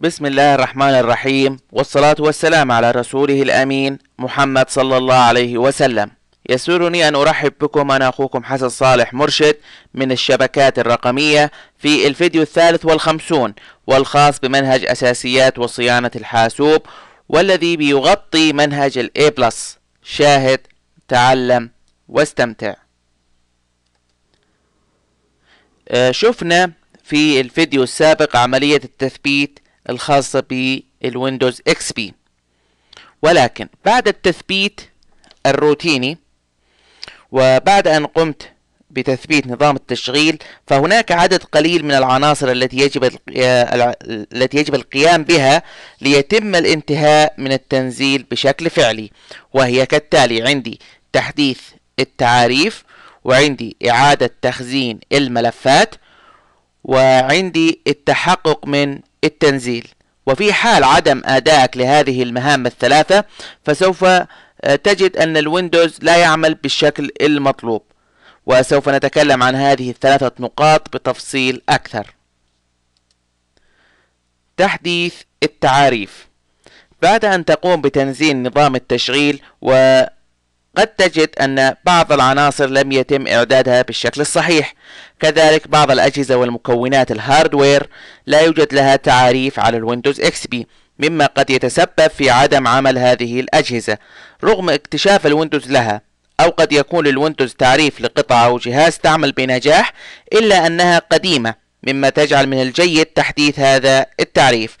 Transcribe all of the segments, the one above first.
بسم الله الرحمن الرحيم والصلاة والسلام على رسوله الأمين محمد صلى الله عليه وسلم يسرني أن أرحب بكم أنا أخوكم حسن صالح مرشد من الشبكات الرقمية في الفيديو الثالث والخمسون والخاص بمنهج أساسيات وصيانة الحاسوب والذي بيغطي منهج الاي بلس شاهد تعلم واستمتع شفنا في الفيديو السابق عملية التثبيت الخاصة بالويندوز اكس بي ولكن بعد التثبيت الروتيني وبعد أن قمت بتثبيت نظام التشغيل فهناك عدد قليل من العناصر التي يجب آه، التي يجب القيام بها ليتم الانتهاء من التنزيل بشكل فعلي وهي كالتالي عندي تحديث التعاريف وعندي إعادة تخزين الملفات وعندي التحقق من التنزيل وفي حال عدم أدائك لهذه المهام الثلاثة فسوف آه، تجد أن الويندوز لا يعمل بالشكل المطلوب وسوف نتكلم عن هذه الثلاثة نقاط بتفصيل أكثر تحديث التعاريف بعد أن تقوم بتنزيل نظام التشغيل و قد تجد أن بعض العناصر لم يتم إعدادها بالشكل الصحيح كذلك بعض الأجهزة والمكونات الهاردوير لا يوجد لها تعاريف على الويندوز اكس بي مما قد يتسبب في عدم عمل هذه الأجهزة رغم اكتشاف الويندوز لها أو قد يكون للويندوز تعريف لقطعة أو جهاز تعمل بنجاح إلا أنها قديمة مما تجعل من الجيد تحديث هذا التعريف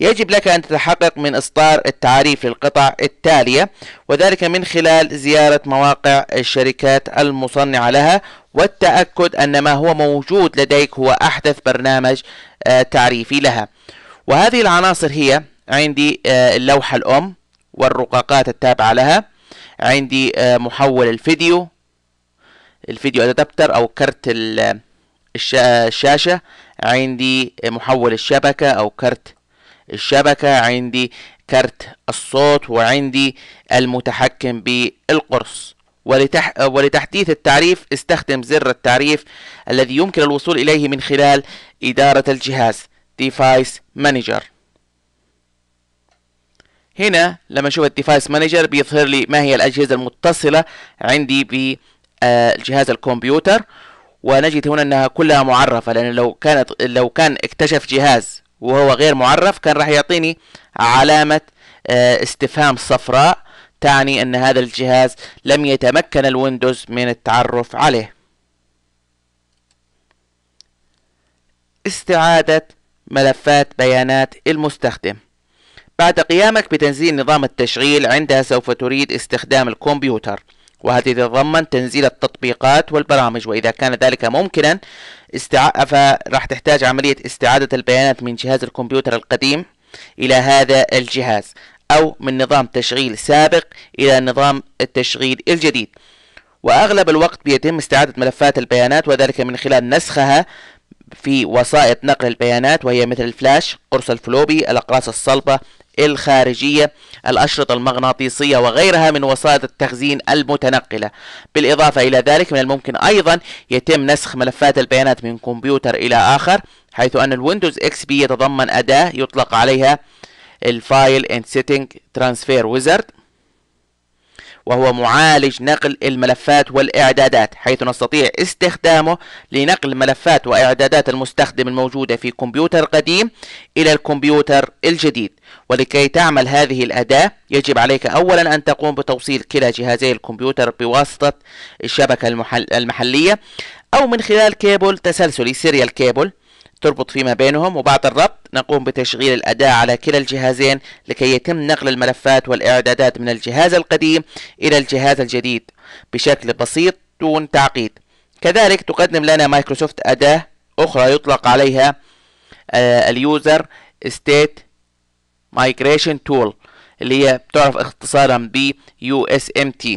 يجب لك أن تتحقق من إصدار التعريف للقطع التالية وذلك من خلال زيارة مواقع الشركات المصنعة لها والتأكد أن ما هو موجود لديك هو أحدث برنامج آه، تعريفي لها وهذه العناصر هي عندي آه، اللوحة الأم والرقاقات التابعة لها عندي آه، محول الفيديو الفيديو أدابتر أو كرت الشاشة عندي محول الشبكة أو كرت الشبكة عندي كارت الصوت وعندي المتحكم بالقرص ولتح... ولتحديث التعريف استخدم زر التعريف الذي يمكن الوصول إليه من خلال إدارة الجهاز Device Manager هنا لما اشوف الديفايس مانجر بيظهر لي ما هي الاجهزه المتصله عندي بجهاز الكمبيوتر ونجد هنا انها كلها معرفه لان لو كانت لو كان اكتشف جهاز وهو غير معرف كان راح يعطيني علامة آه، استفهام صفراء تعني أن هذا الجهاز لم يتمكن الويندوز من التعرف عليه استعادة ملفات بيانات المستخدم بعد قيامك بتنزيل نظام التشغيل عندها سوف تريد استخدام الكمبيوتر وهذه تتضمن تنزيل التطبيقات والبرامج وإذا كان ذلك ممكنا استع... فراح تحتاج عملية استعادة البيانات من جهاز الكمبيوتر القديم إلى هذا الجهاز أو من نظام تشغيل سابق إلى نظام التشغيل الجديد وأغلب الوقت بيتم استعادة ملفات البيانات وذلك من خلال نسخها في وسائط نقل البيانات وهي مثل الفلاش قرص الفلوبي الأقراص الصلبة الخارجية الأشرطة المغناطيسية وغيرها من وسائط التخزين المتنقلة بالإضافة إلى ذلك من الممكن أيضا يتم نسخ ملفات البيانات من كمبيوتر إلى آخر حيث أن الويندوز اكس بي يتضمن أداة يطلق عليها الفايل ان سيتنج ترانسفير ويزرد وهو معالج نقل الملفات والإعدادات حيث نستطيع استخدامه لنقل ملفات وإعدادات المستخدم الموجودة في كمبيوتر قديم إلى الكمبيوتر الجديد ولكي تعمل هذه الأداة يجب عليك أولا أن تقوم بتوصيل كلا جهازي الكمبيوتر بواسطة الشبكة المحل المحلية أو من خلال كيبل تسلسلي سيريال كيبل تربط فيما بينهم وبعد الربط نقوم بتشغيل الأداة على كلا الجهازين لكي يتم نقل الملفات والإعدادات من الجهاز القديم إلى الجهاز الجديد بشكل بسيط دون تعقيد كذلك تقدم لنا مايكروسوفت أداة أخرى يطلق عليها آه، اليوزر ستيت مايجريشن تول اللي هي بتعرف اختصارا ب USMT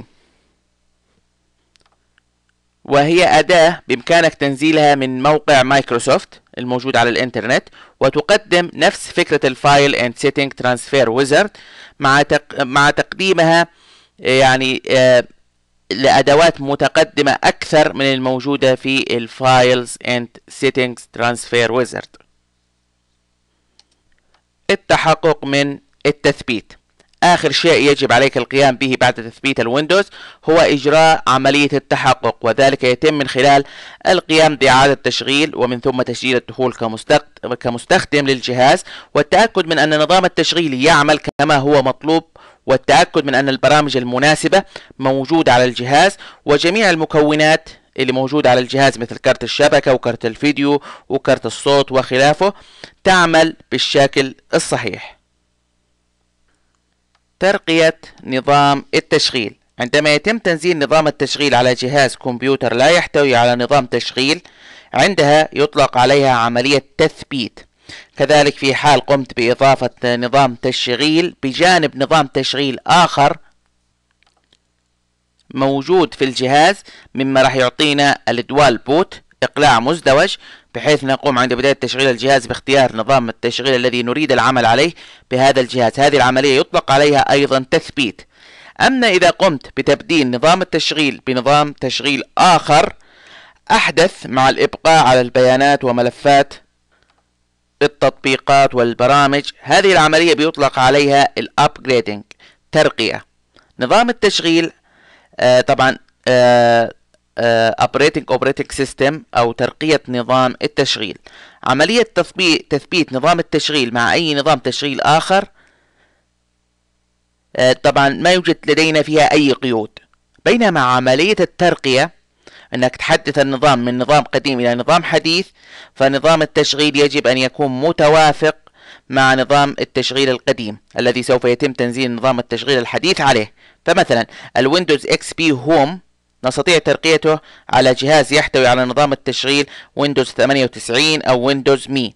وهي أداة بإمكانك تنزيلها من موقع مايكروسوفت الموجود على الإنترنت وتقدم نفس فكرة الفايل and setting transfer wizard مع تق... مع تقديمها يعني آه، لأدوات متقدمة أكثر من الموجودة في الفايلز and settings transfer wizard التحقق من التثبيت آخر شيء يجب عليك القيام به بعد تثبيت الويندوز هو إجراء عملية التحقق وذلك يتم من خلال القيام بإعادة تشغيل ومن ثم تسجيل الدخول كمستخدم للجهاز والتأكد من أن نظام التشغيل يعمل كما هو مطلوب والتأكد من أن البرامج المناسبة موجودة على الجهاز وجميع المكونات اللي موجودة على الجهاز مثل كارت الشبكة وكارت الفيديو وكارت الصوت وخلافه تعمل بالشكل الصحيح ترقية نظام التشغيل عندما يتم تنزيل نظام التشغيل على جهاز كمبيوتر لا يحتوي على نظام تشغيل عندها يطلق عليها عملية تثبيت كذلك في حال قمت بإضافة نظام تشغيل بجانب نظام تشغيل آخر موجود في الجهاز مما راح يعطينا الدوال بوت إقلاع مزدوج بحيث نقوم عند بداية تشغيل الجهاز باختيار نظام التشغيل الذي نريد العمل عليه بهذا الجهاز هذه العملية يطلق عليها أيضا تثبيت أما إذا قمت بتبديل نظام التشغيل بنظام تشغيل آخر أحدث مع الإبقاء على البيانات وملفات التطبيقات والبرامج هذه العملية بيطلق عليها الأبجريدنج ترقية نظام التشغيل آه طبعا آه آه، operating Operating System أو ترقية نظام التشغيل عملية تثبيت, تثبيت نظام التشغيل مع أي نظام تشغيل آخر آه، طبعا ما يوجد لدينا فيها أي قيود بينما عملية الترقية أنك تحدث النظام من نظام قديم إلى نظام حديث فنظام التشغيل يجب أن يكون متوافق مع نظام التشغيل القديم الذي سوف يتم تنزيل نظام التشغيل الحديث عليه فمثلا الويندوز اكس بي هوم نستطيع ترقيته على جهاز يحتوي على نظام التشغيل ويندوز 98 أو ويندوز مي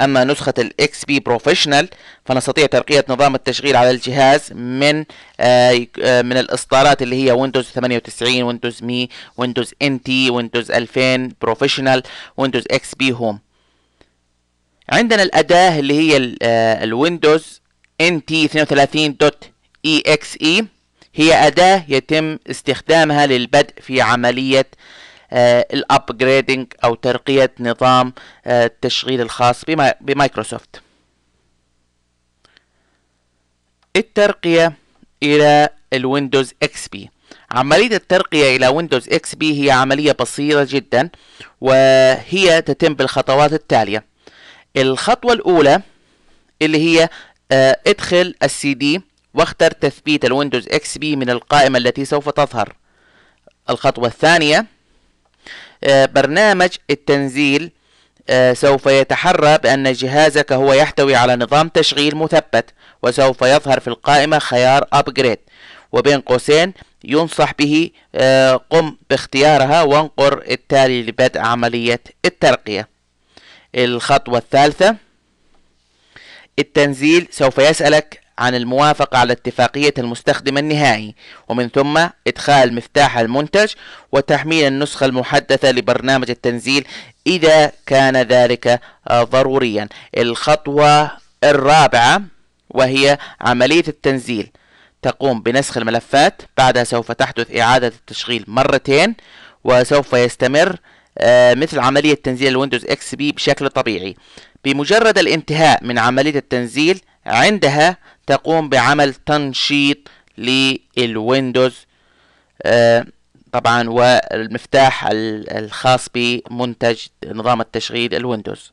أما نسخة الاكس بي بروفيشنال فنستطيع ترقية نظام التشغيل على الجهاز من آه، آه، من الإصدارات اللي هي ويندوز 98 ويندوز مي ويندوز NT ويندوز 2000 بروفيشنال ويندوز اكس بي هوم عندنا الأداة اللي هي الويندوز آه، NT32.exe هي أداة يتم استخدامها للبدء في عملية آه، الابجريدنج او ترقية نظام آه، التشغيل الخاص بمايكروسوفت الترقية الى الويندوز اكس بي عملية الترقية إلى ويندوز اكس بي هي عملية بسيطة جدا وهي تتم بالخطوات التالية الخطوة الأولى اللي هي آه، ادخل السي دي واختر تثبيت الويندوز اكس بي من القائمة التي سوف تظهر الخطوة الثانية آه، برنامج التنزيل آه، سوف يتحرى بأن جهازك هو يحتوي على نظام تشغيل مثبت وسوف يظهر في القائمة خيار أبجريد وبين قوسين ينصح به آه، قم باختيارها وانقر التالي لبدء عملية الترقية الخطوة الثالثة التنزيل سوف يسألك عن الموافقة على اتفاقية المستخدم النهائي ومن ثم إدخال مفتاح المنتج وتحميل النسخة المحدثة لبرنامج التنزيل إذا كان ذلك ضروريا الخطوة الرابعة وهي عملية التنزيل تقوم بنسخ الملفات بعدها سوف تحدث إعادة التشغيل مرتين وسوف يستمر آه، مثل عملية تنزيل الويندوز اكس بي بشكل طبيعي بمجرد الانتهاء من عملية التنزيل عندها تقوم بعمل تنشيط للويندوز آه، طبعا والمفتاح الخاص بمنتج نظام التشغيل الويندوز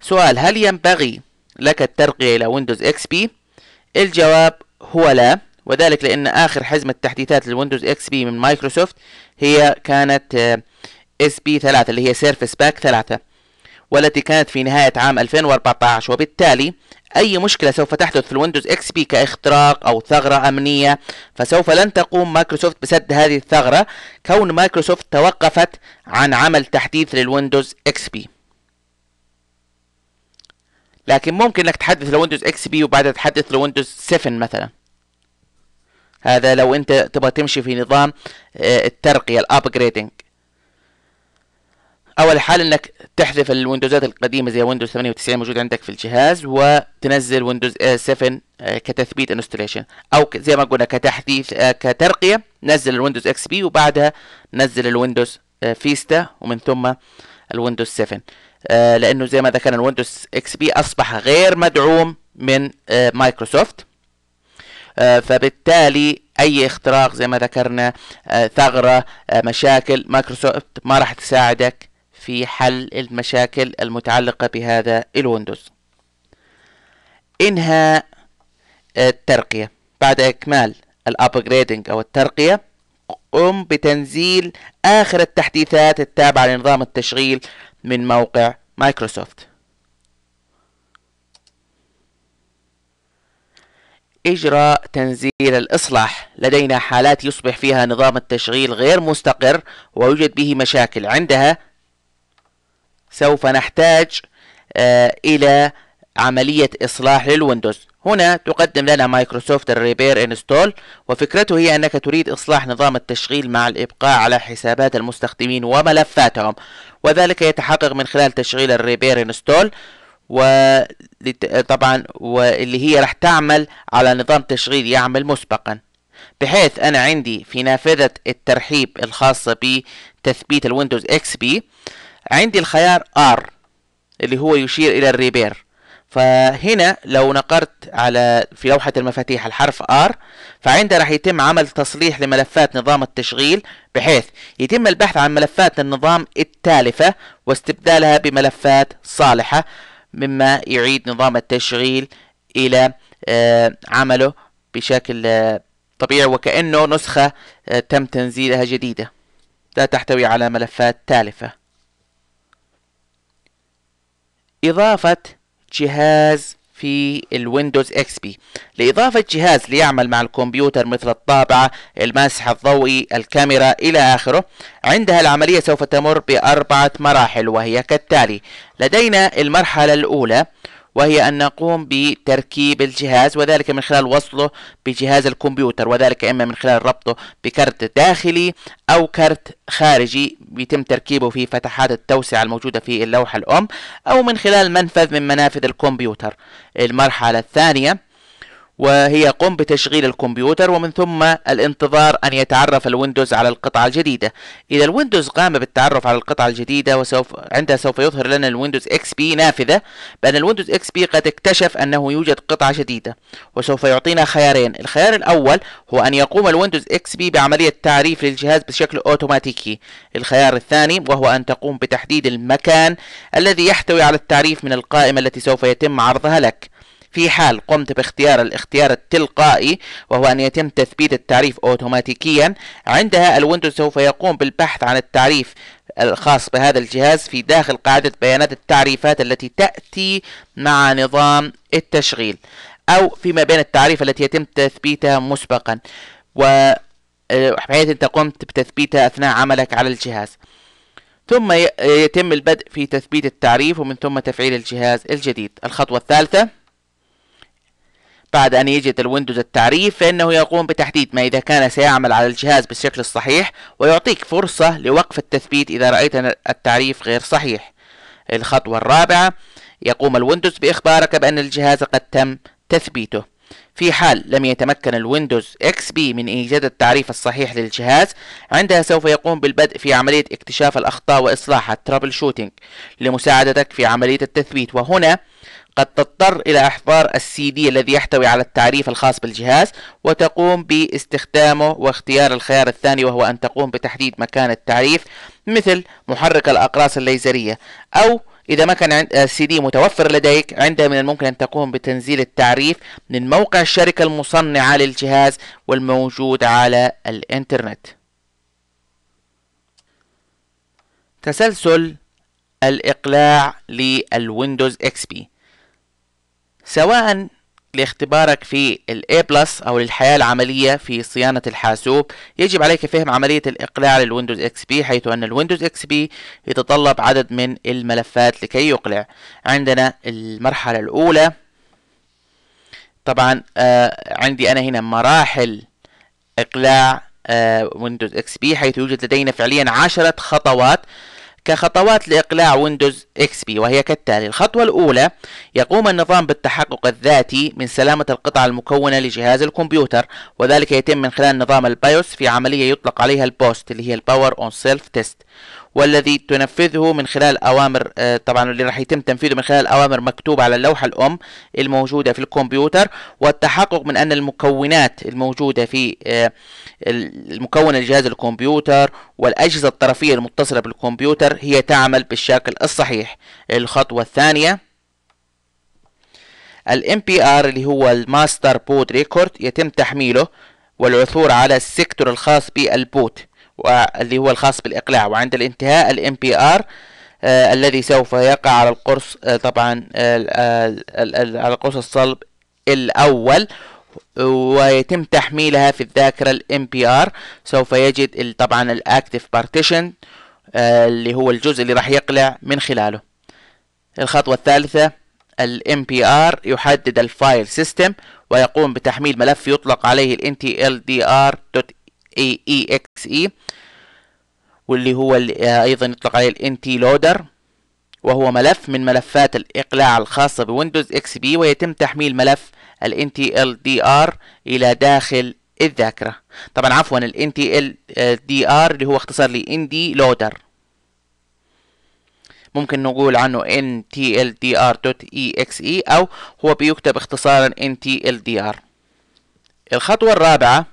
سؤال هل ينبغي لك الترقية إلى ويندوز اكس بي الجواب هو لا وذلك لأن آخر حزمة تحديثات للويندوز اكس بي من مايكروسوفت هي كانت آه، اس بي 3 اللي هي سيرفس باك 3 والتي كانت في نهاية عام 2014 وبالتالي أي مشكلة سوف تحدث في الويندوز اكس بي كاختراق أو ثغرة أمنية فسوف لن تقوم مايكروسوفت بسد هذه الثغرة كون مايكروسوفت توقفت عن عمل تحديث للويندوز اكس بي لكن ممكن انك تحدث لويندوز اكس بي وبعدها تحدث لويندوز 7 مثلا هذا لو انت تبغى تمشي في نظام آه، الترقية الابجريدنج اول حال انك تحذف الويندوزات القديمه زي ويندوز 98 موجود عندك في الجهاز وتنزل ويندوز 7 إيه إيه كتثبيت انستليشن او زي ما قلنا كتحديث إيه كترقيه نزل الويندوز اكس بي وبعدها نزل الويندوز فيستا ومن ثم الويندوز 7 لانه زي ما ذكرنا الويندوز اكس بي اصبح غير مدعوم من مايكروسوفت فبالتالي اي اختراق زي ما ذكرنا ثغره مشاكل مايكروسوفت ما راح تساعدك في حل المشاكل المتعلقة بهذا الويندوز انهاء الترقية بعد إكمال الأبجريدنج أو الترقية قم بتنزيل آخر التحديثات التابعة لنظام التشغيل من موقع مايكروسوفت إجراء تنزيل الإصلاح لدينا حالات يصبح فيها نظام التشغيل غير مستقر ويوجد به مشاكل عندها سوف نحتاج آه، إلى عملية إصلاح للويندوز هنا تقدم لنا مايكروسوفت الريبير انستول وفكرته هي أنك تريد إصلاح نظام التشغيل مع الإبقاء على حسابات المستخدمين وملفاتهم وذلك يتحقق من خلال تشغيل الريبير انستول وطبعا واللي هي راح تعمل على نظام تشغيل يعمل مسبقا بحيث أنا عندي في نافذة الترحيب الخاصة بتثبيت الويندوز اكس بي عندي الخيار ار اللي هو يشير الى الريبير فهنا لو نقرت على في لوحة المفاتيح الحرف R فعندها راح يتم عمل تصليح لملفات نظام التشغيل بحيث يتم البحث عن ملفات النظام التالفة واستبدالها بملفات صالحة مما يعيد نظام التشغيل إلى آه، عمله بشكل آه، طبيعي وكأنه نسخة آه، تم تنزيلها جديدة لا تحتوي على ملفات تالفة إضافة جهاز في الويندوز اكس بي لإضافة جهاز ليعمل مع الكمبيوتر مثل الطابعة المسح الضوئي الكاميرا إلى آخره عندها العملية سوف تمر بأربعة مراحل وهي كالتالي لدينا المرحلة الأولى وهي أن نقوم بتركيب الجهاز وذلك من خلال وصله بجهاز الكمبيوتر وذلك إما من خلال ربطه بكارت داخلي أو كارت خارجي يتم تركيبه في فتحات التوسعة الموجودة في اللوحة الأم أو من خلال منفذ من منافذ الكمبيوتر المرحلة الثانية وهي قم بتشغيل الكمبيوتر ومن ثم الانتظار أن يتعرف الويندوز على القطعة الجديدة إذا الويندوز قام بالتعرف على القطعة الجديدة وسوف عندها سوف يظهر لنا الويندوز اكس بي نافذة بأن الويندوز اكس بي قد اكتشف أنه يوجد قطعة جديدة وسوف يعطينا خيارين الخيار الأول هو أن يقوم الويندوز اكس بي بعملية تعريف للجهاز بشكل أوتوماتيكي الخيار الثاني وهو أن تقوم بتحديد المكان الذي يحتوي على التعريف من القائمة التي سوف يتم عرضها لك في حال قمت باختيار الاختيار التلقائي وهو أن يتم تثبيت التعريف أوتوماتيكيا عندها الويندوز سوف يقوم بالبحث عن التعريف الخاص بهذا الجهاز في داخل قاعدة بيانات التعريفات التي تأتي مع نظام التشغيل أو فيما بين التعريف التي يتم تثبيتها مسبقا و بحيث أنت قمت بتثبيتها أثناء عملك على الجهاز ثم يتم البدء في تثبيت التعريف ومن ثم تفعيل الجهاز الجديد الخطوة الثالثة بعد أن يجد الويندوز التعريف فإنه يقوم بتحديد ما إذا كان سيعمل على الجهاز بالشكل الصحيح ويعطيك فرصة لوقف التثبيت إذا رأيت أن التعريف غير صحيح الخطوة الرابعة يقوم الويندوز بإخبارك بأن الجهاز قد تم تثبيته في حال لم يتمكن الويندوز بي من إيجاد التعريف الصحيح للجهاز عندها سوف يقوم بالبدء في عملية اكتشاف الأخطاء وإصلاحها ترابل شوتينج لمساعدتك في عملية التثبيت وهنا قد تضطر إلى إحضار السي دي الذي يحتوي على التعريف الخاص بالجهاز وتقوم باستخدامه واختيار الخيار الثاني وهو أن تقوم بتحديد مكان التعريف مثل محرك الأقراص الليزرية أو إذا ما كان آه، السي دي متوفر لديك عندها من الممكن أن تقوم بتنزيل التعريف من موقع الشركة المصنعة للجهاز والموجود على الإنترنت تسلسل الإقلاع للويندوز بي سواء لاختبارك في الاي A+ أو للحياة العملية في صيانة الحاسوب يجب عليك فهم عملية الإقلاع للويندوز XP حيث أن الويندوز XP يتطلب عدد من الملفات لكي يقلع عندنا المرحلة الأولى طبعا آه عندي أنا هنا مراحل إقلاع آه، ويندوز XP حيث يوجد لدينا فعليا عشرة خطوات كخطوات لإقلاع ويندوز إكس بي وهي كالتالي الخطوة الأولى يقوم النظام بالتحقق الذاتي من سلامة القطعة المكونة لجهاز الكمبيوتر وذلك يتم من خلال نظام البايوس في عملية يطلق عليها البوست اللي هي الباور اون سيلف تيست والذي تنفذه من خلال أوامر آه، طبعا اللي راح يتم تنفيذه من خلال أوامر مكتوبة على اللوحة الأم الموجودة في الكمبيوتر والتحقق من أن المكونات الموجودة في آه، المكون الجهاز الكمبيوتر والأجهزة الطرفية المتصلة بالكمبيوتر هي تعمل بالشكل الصحيح الخطوة الثانية الام بي ار اللي هو الماستر بوت ريكورد يتم تحميله والعثور على السيكتور الخاص بالبوت اللي هو الخاص بالإقلاع وعند الانتهاء الام بي ار آه، الذي سوف يقع على القرص آه، طبعا آه، على القرص الصلب الأول ويتم تحميلها في الذاكرة الام بي ار سوف يجد طبعا الاكتف بارتيشن اللي هو الجزء اللي راح يقلع من خلاله الخطوة الثالثة الـ NPR يحدد الفايل سيستم ويقوم بتحميل ملف يطلق عليه ال ntldr.exe اي اي اكس اي واللي هو اللي ايضا يطلق عليه الان تي لودر وهو ملف من ملفات الاقلاع الخاصة بويندوز اكس بي ويتم تحميل ملف ال NTLDR الى داخل الذاكرة طبعا عفوا ال NTLDR اللي هو اختصار ل ND Loader ممكن نقول عنه NTLDR.exe e، او هو بيكتب اختصارا NTLDR الخطوة الرابعة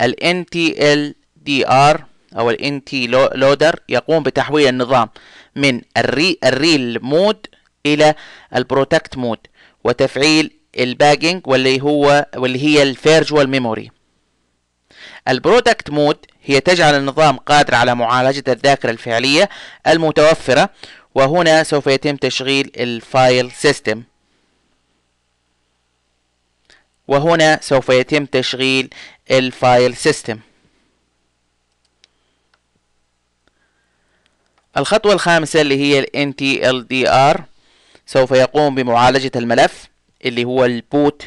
ال NTLDR أو ال NT Loader يقوم بتحويل النظام من الري الريل مود إلى البروتكت مود وتفعيل الباجنج واللي هو واللي هي الفيرجوال ميموري البرودكت مود هي تجعل النظام قادر على معالجة الذاكرة الفعلية المتوفرة وهنا سوف يتم تشغيل الفايل سيستم وهنا سوف يتم تشغيل الفايل سيستم الخطوة الخامسة اللي هي ال NTLDR سوف يقوم بمعالجة الملف اللي هو البوت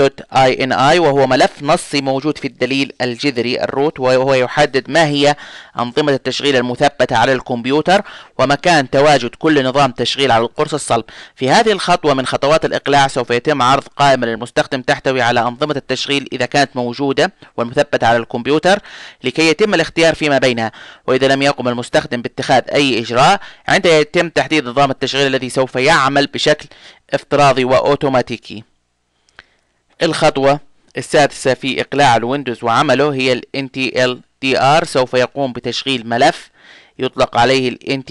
.ini وهو ملف نصي موجود في الدليل الجذري الروت وهو يحدد ما هي أنظمة التشغيل المثبتة على الكمبيوتر ومكان تواجد كل نظام تشغيل على القرص الصلب في هذه الخطوة من خطوات الإقلاع سوف يتم عرض قائمة للمستخدم تحتوي على أنظمة التشغيل إذا كانت موجودة والمثبتة على الكمبيوتر لكي يتم الاختيار فيما بينها وإذا لم يقم المستخدم باتخاذ أي إجراء عندها يتم تحديد نظام التشغيل الذي سوف يعمل بشكل افتراضي وأوتوماتيكي الخطوة السادسة في إقلاع الويندوز وعمله هي الـ NTLDR سوف يقوم بتشغيل ملف يطلق عليه الـ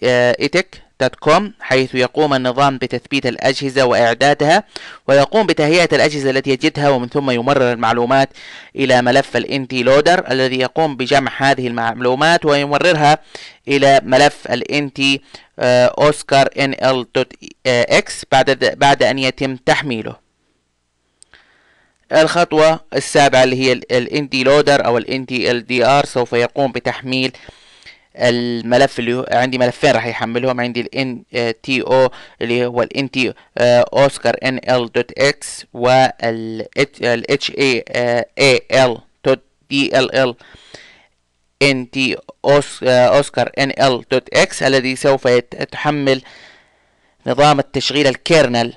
NTDETEC.com حيث يقوم النظام بتثبيت الأجهزة وإعدادها ويقوم بتهيئة الأجهزة التي يجدها ومن ثم يمرر المعلومات إلى ملف الـ لودر الذي يقوم بجمع هذه المعلومات ويمررها إلى ملف الـ NTLoader آه، اوسكار ان ال دوت آه، اكس بعد بعد ان يتم تحميله الخطوة السابعة اللي هي الاندي لودر او ال دي ار سوف يقوم بتحميل الملف اللي عندي ملفين راح يحملهم عندي ال تي او آه، اللي هو الان تي اوسكار ان ال دوت اكس والاتش اي ال دوت دي ال ال nt آه، oscar دوت اكس الذي سوف تحمل نظام التشغيل الكيرنل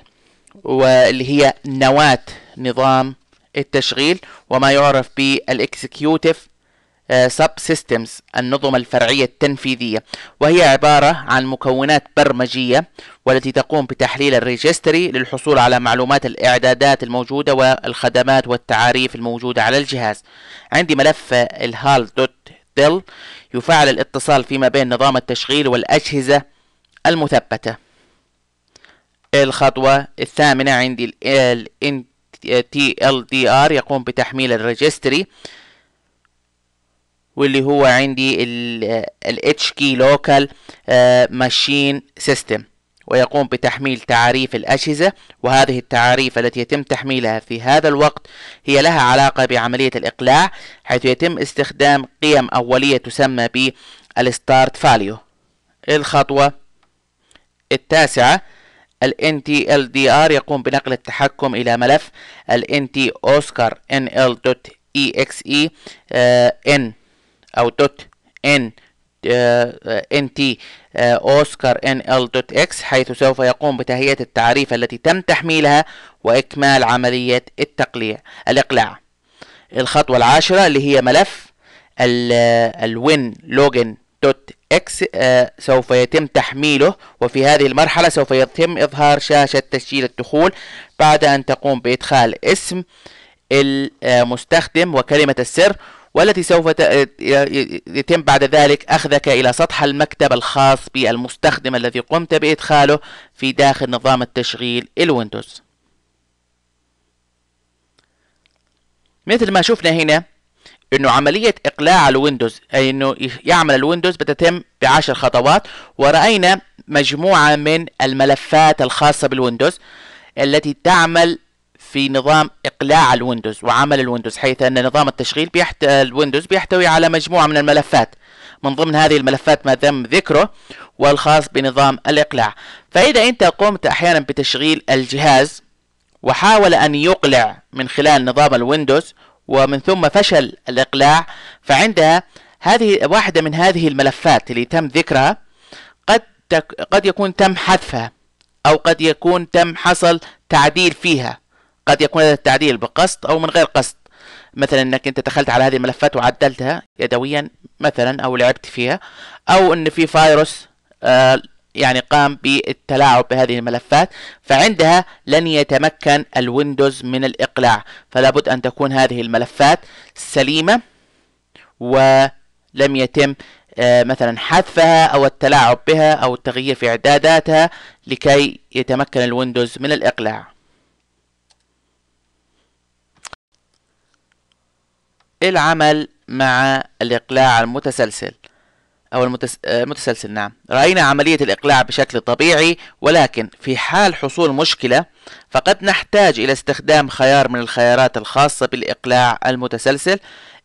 واللي هي نواة نظام التشغيل وما يعرف بالاكسكيوتيف سب سيستمز النظم الفرعية التنفيذية وهي عبارة عن مكونات برمجية والتي تقوم بتحليل الريجستري للحصول على معلومات الإعدادات الموجودة والخدمات والتعاريف الموجودة على الجهاز عندي ملف الهال دوت بيل يفعل الاتصال فيما بين نظام التشغيل والأجهزة المثبتة الخطوة الثامنة عندي الـ TLDR يقوم بتحميل الريجستري واللي هو عندي الـ HK Local آه، Machine System ويقوم بتحميل تعاريف الأجهزة وهذه التعاريف التي يتم تحميلها في هذا الوقت هي لها علاقة بعملية الإقلاع حيث يتم استخدام قيم أولية تسمى Start فاليو الخطوة التاسعة ال NTLDR يقوم بنقل التحكم إلى ملف ال NTOscar NL.exe e، آه، N أو .N آه، NT آه، اوسكار ان ال دوت اكس حيث سوف يقوم بتهيئة التعريف التي تم تحميلها واكمال عملية التقليع الاقلاع الخطوة العاشرة اللي هي ملف الوين آه، لوجن دوت اكس آه، سوف يتم تحميله وفي هذه المرحلة سوف يتم إظهار شاشة تسجيل الدخول بعد أن تقوم بإدخال اسم المستخدم وكلمة السر والتي سوف يتم بعد ذلك أخذك إلى سطح المكتب الخاص بالمستخدم الذي قمت بإدخاله في داخل نظام التشغيل الويندوز مثل ما شفنا هنا انه عملية اقلاع الويندوز اي انه يعمل الويندوز بتتم بعشر خطوات ورأينا مجموعة من الملفات الخاصة بالويندوز التي تعمل في نظام إقلاع الويندوز وعمل الويندوز حيث أن نظام التشغيل بيحت... الويندوز بيحتوي على مجموعة من الملفات من ضمن هذه الملفات ما تم ذكره والخاص بنظام الإقلاع فإذا أنت قمت أحيانا بتشغيل الجهاز وحاول أن يقلع من خلال نظام الويندوز ومن ثم فشل الإقلاع فعندها هذه واحدة من هذه الملفات اللي تم ذكرها قد تك... قد يكون تم حذفها أو قد يكون تم حصل تعديل فيها قد يكون هذا التعديل بقصد أو من غير قصد مثلا أنك أنت دخلت على هذه الملفات وعدلتها يدويا مثلا أو لعبت فيها أو أن في فايروس آه، يعني قام بالتلاعب بهذه الملفات فعندها لن يتمكن الويندوز من الإقلاع فلا بد أن تكون هذه الملفات سليمة ولم يتم آه، مثلا حذفها أو التلاعب بها أو التغيير في إعداداتها لكي يتمكن الويندوز من الإقلاع العمل مع الإقلاع المتسلسل أو المتس... المتسلسل آه، نعم رأينا عملية الإقلاع بشكل طبيعي ولكن في حال حصول مشكلة فقد نحتاج إلى استخدام خيار من الخيارات الخاصة بالإقلاع المتسلسل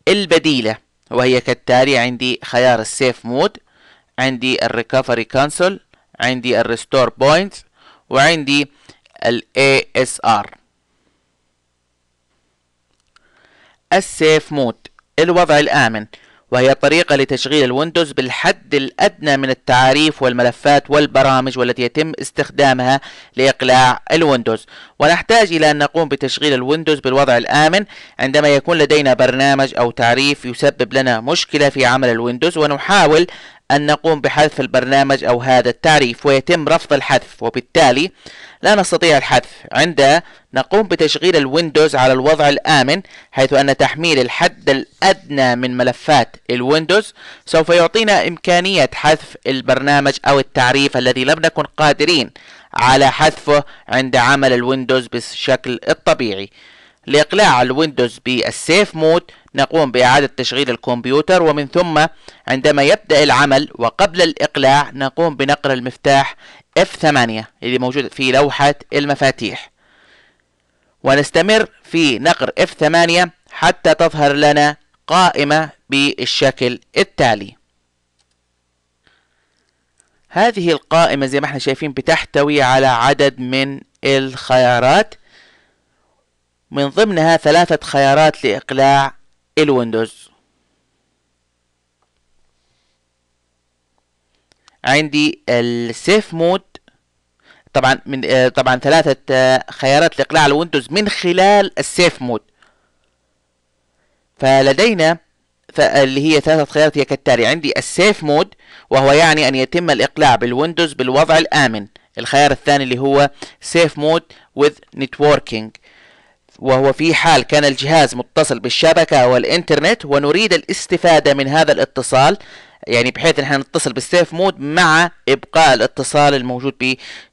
البديلة وهي كالتالي عندي خيار السيف مود عندي الريكفري كونسول عندي الريستور بوينت وعندي الاي اس ار السيف مود الوضع الآمن وهي طريقة لتشغيل الويندوز بالحد الأدنى من التعاريف والملفات والبرامج والتي يتم استخدامها لإقلاع الويندوز ونحتاج إلى أن نقوم بتشغيل الويندوز بالوضع الآمن عندما يكون لدينا برنامج أو تعريف يسبب لنا مشكلة في عمل الويندوز ونحاول أن نقوم بحذف البرنامج أو هذا التعريف ويتم رفض الحذف وبالتالي لا نستطيع الحذف عندها نقوم بتشغيل الويندوز على الوضع الآمن حيث أن تحميل الحد الأدنى من ملفات الويندوز سوف يعطينا إمكانية حذف البرنامج أو التعريف الذي لم نكن قادرين على حذفه عند عمل الويندوز بالشكل الطبيعي لإقلاع الويندوز بالسيف مود نقوم بإعادة تشغيل الكمبيوتر ومن ثم عندما يبدأ العمل وقبل الإقلاع نقوم بنقر المفتاح F8 اللي موجود في لوحة المفاتيح ونستمر في نقر F8 حتى تظهر لنا قائمة بالشكل التالي هذه القائمة زي ما احنا شايفين بتحتوي على عدد من الخيارات من ضمنها ثلاثة خيارات لإقلاع الويندوز عندي السيف مود طبعا من آه، طبعا ثلاثة آه، خيارات لإقلاع الويندوز من خلال السيف مود فلدينا اللي هي ثلاثة خيارات هي كالتالي عندي السيف مود وهو يعني أن يتم الإقلاع بالويندوز بالوضع الآمن الخيار الثاني اللي هو سيف مود with networking وهو في حال كان الجهاز متصل بالشبكة والإنترنت ونريد الاستفادة من هذا الاتصال يعني بحيث ان احنا نتصل بالسيف مود مع ابقاء الاتصال الموجود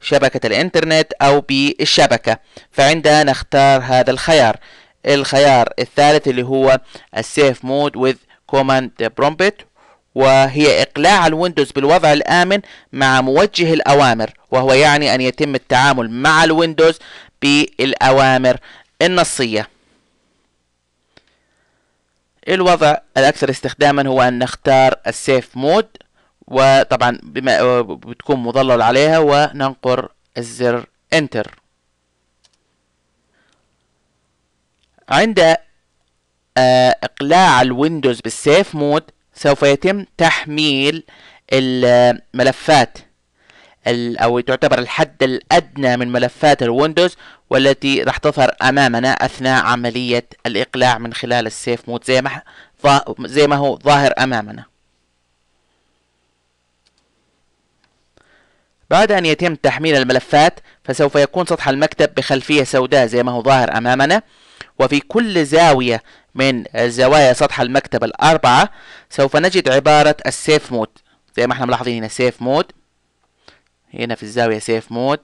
بشبكة الانترنت او بالشبكة فعندها نختار هذا الخيار الخيار الثالث اللي هو السيف مود with command prompt وهي إقلاع الويندوز بالوضع الآمن مع موجه الأوامر وهو يعني أن يتم التعامل مع الويندوز بالأوامر النصية الوضع الأكثر استخداما هو أن نختار السيف مود وطبعا بما آه، بتكون مظلل عليها وننقر الزر انتر عند آه، اقلاع الويندوز بالسيف مود سوف يتم تحميل الملفات او تعتبر الحد الادنى من ملفات الويندوز والتي راح تظهر امامنا اثناء عمليه الاقلاع من خلال السيف مود زي ما زي ما هو ظاهر امامنا بعد أن يتم تحميل الملفات فسوف يكون سطح المكتب بخلفية سوداء زي ما هو ظاهر أمامنا وفي كل زاوية من زوايا سطح المكتب الأربعة سوف نجد عبارة السيف مود زي ما احنا ملاحظين هنا سيف مود هنا في الزاوية سيف مود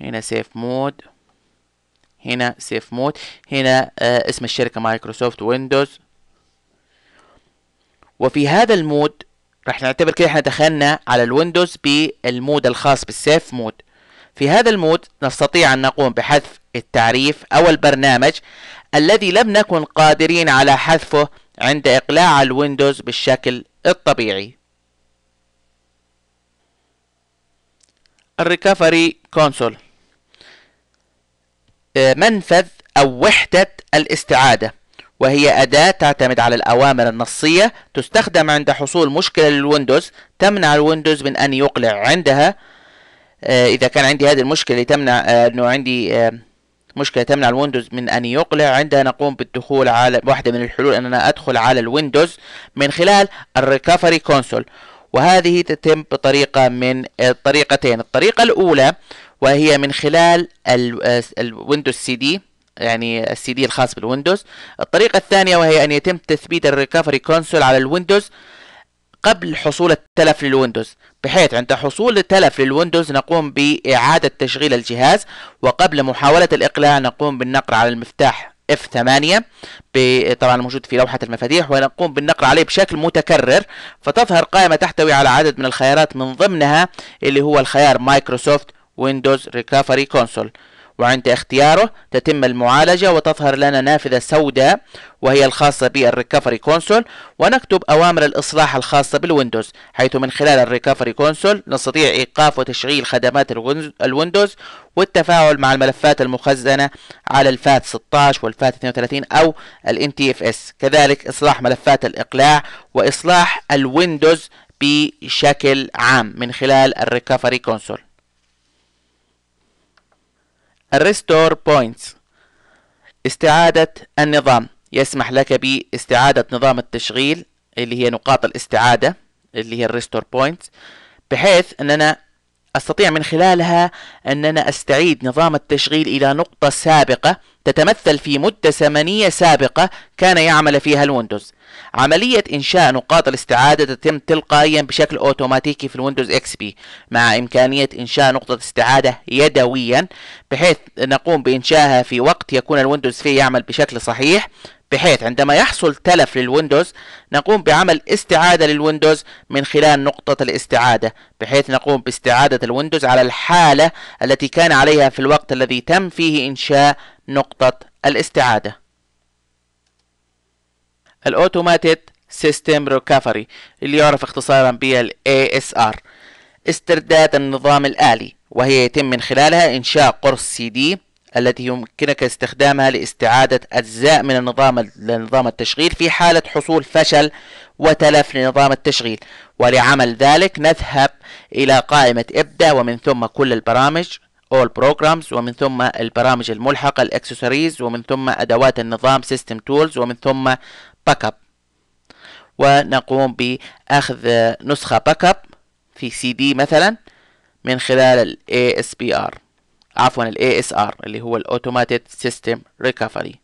هنا سيف مود هنا سيف مود هنا آه اسم الشركة مايكروسوفت ويندوز وفي هذا المود راح نعتبر كده احنا دخلنا على الويندوز بالمود الخاص بالسيف مود في هذا المود نستطيع أن نقوم بحذف التعريف أو البرنامج الذي لم نكن قادرين على حذفه عند إقلاع الويندوز بالشكل الطبيعي الريكفري كونسول آه، منفذ أو وحدة الاستعادة وهي أداة تعتمد على الأوامر النصية تستخدم عند حصول مشكلة للويندوز تمنع الويندوز من أن يقلع عندها آه، إذا كان عندي هذه المشكلة تمنع آه، أنه عندي مشكلة تمنع الويندوز من أن يقلع عندها نقوم بالدخول على واحدة من الحلول أن أنا أدخل على الويندوز من خلال الريكفري كونسول وهذه تتم بطريقة من آه، طريقتين الطريقة الأولى وهي من خلال الويندوز سي دي يعني السي دي الخاص بالويندوز الطريقة الثانية وهي أن يتم تثبيت الريكفري كونسول على الويندوز قبل حصول التلف للويندوز بحيث عند حصول التلف للويندوز نقوم بإعادة تشغيل الجهاز وقبل محاولة الإقلاع نقوم بالنقر على المفتاح F8 طبعا الموجود في لوحة المفاتيح ونقوم بالنقر عليه بشكل متكرر فتظهر قائمة تحتوي على عدد من الخيارات من ضمنها اللي هو الخيار مايكروسوفت ويندوز ريكفري كونسول وعند اختياره تتم المعالجة وتظهر لنا نافذة سوداء وهي الخاصة بالريكفري كونسول ونكتب أوامر الإصلاح الخاصة بالويندوز حيث من خلال الريكفري كونسول نستطيع إيقاف وتشغيل خدمات الويندوز والتفاعل مع الملفات المخزنة على الفات 16 والفات 32 أو ال NTFS كذلك إصلاح ملفات الإقلاع وإصلاح الويندوز بشكل عام من خلال الريكفري كونسول الريستور بوينتس استعادة النظام يسمح لك باستعادة نظام التشغيل اللي هي نقاط الاستعادة اللي هي الريستور بوينتس بحيث اننا أستطيع من خلالها أننا أستعيد نظام التشغيل إلى نقطة سابقة تتمثل في مدة زمنية سابقة كان يعمل فيها الويندوز عملية إنشاء نقاط الاستعادة تتم تلقائيا بشكل أوتوماتيكي في الويندوز اكس بي مع إمكانية إنشاء نقطة استعادة يدويا بحيث نقوم بإنشائها في وقت يكون الويندوز فيه يعمل بشكل صحيح بحيث عندما يحصل تلف للويندوز نقوم بعمل استعادة للويندوز من خلال نقطة الاستعادة بحيث نقوم باستعادة الويندوز على الحالة التي كان عليها في الوقت الذي تم فيه إنشاء نقطة الاستعادة الأوتوماتيد سيستم ريكفري اللي يعرف اختصارا بال ASR استرداد النظام الآلي وهي يتم من خلالها إنشاء قرص سي دي التي يمكنك استخدامها لاستعادة أجزاء من النظام لنظام التشغيل في حالة حصول فشل وتلف لنظام التشغيل ولعمل ذلك نذهب إلى قائمة إبدأ ومن ثم كل البرامج All Programs ومن ثم البرامج الملحقة الأكسسوارز ومن ثم أدوات النظام System Tools ومن ثم Backup ونقوم بأخذ نسخة Backup في سي دي مثلا من خلال الـ ASPR عفوا ال ASR اللي هو ال Automated System Recovery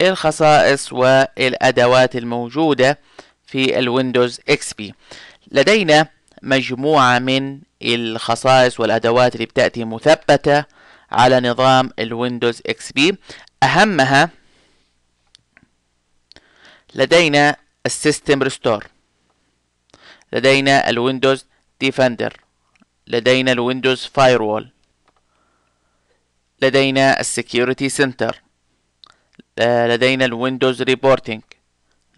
الخصائص والأدوات الموجودة في الويندوز XP لدينا مجموعة من الخصائص والأدوات اللي بتأتي مثبتة على نظام الويندوز XP أهمها لدينا السيستم ريستور لدينا الويندوز ديفندر لدينا الويندوز فايروول لدينا السكيورتي سنتر لدينا الويندوز ريبورتينج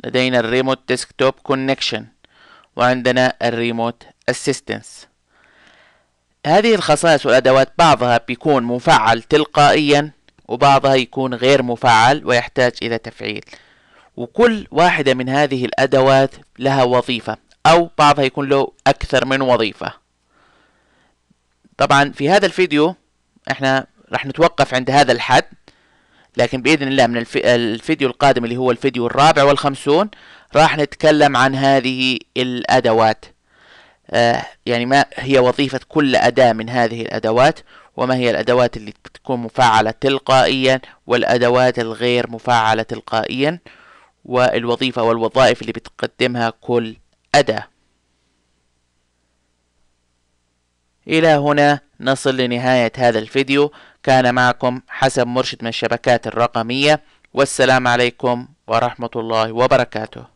لدينا الريموت ديسكتوب كونكشن وعندنا الريموت اسيستنس هذه الخصائص والأدوات بعضها بيكون مفعل تلقائيا وبعضها يكون غير مفعل ويحتاج إلى تفعيل وكل واحدة من هذه الأدوات لها وظيفة أو بعضها يكون له أكثر من وظيفة طبعا في هذا الفيديو احنا راح نتوقف عند هذا الحد لكن بإذن الله من الفيديو القادم اللي هو الفيديو الرابع والخمسون راح نتكلم عن هذه الأدوات آه يعني ما هي وظيفة كل أداة من هذه الأدوات وما هي الأدوات اللي تكون مفعلة تلقائيا والأدوات الغير مفعلة تلقائيا والوظيفة والوظائف اللي بتقدمها كل أداة إلى هنا نصل لنهاية هذا الفيديو كان معكم حسب مرشد من الشبكات الرقمية والسلام عليكم ورحمة الله وبركاته